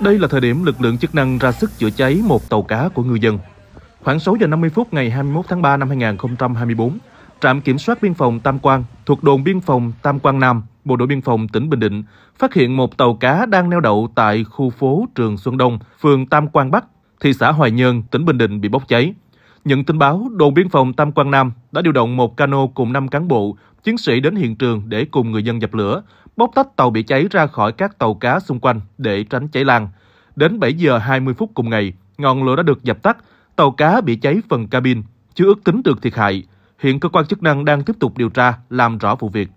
Đây là thời điểm lực lượng chức năng ra sức chữa cháy một tàu cá của ngư dân. Khoảng 6 giờ 50 phút ngày 21 tháng 3 năm 2024, trạm kiểm soát biên phòng Tam Quan thuộc đồn biên phòng Tam Quan Nam, Bộ đội biên phòng tỉnh Bình Định phát hiện một tàu cá đang neo đậu tại khu phố Trường Xuân Đông, phường Tam Quan Bắc, thị xã Hoài Nhơn, tỉnh Bình Định bị bốc cháy. Nhận tin báo, đồn biên phòng Tam Quang Nam đã điều động một cano cùng 5 cán bộ, chiến sĩ đến hiện trường để cùng người dân dập lửa, bóc tách tàu bị cháy ra khỏi các tàu cá xung quanh để tránh cháy lan. Đến 7 giờ 20 phút cùng ngày, ngọn lửa đã được dập tắt, tàu cá bị cháy phần cabin, chưa ước tính được thiệt hại. Hiện cơ quan chức năng đang tiếp tục điều tra, làm rõ vụ việc.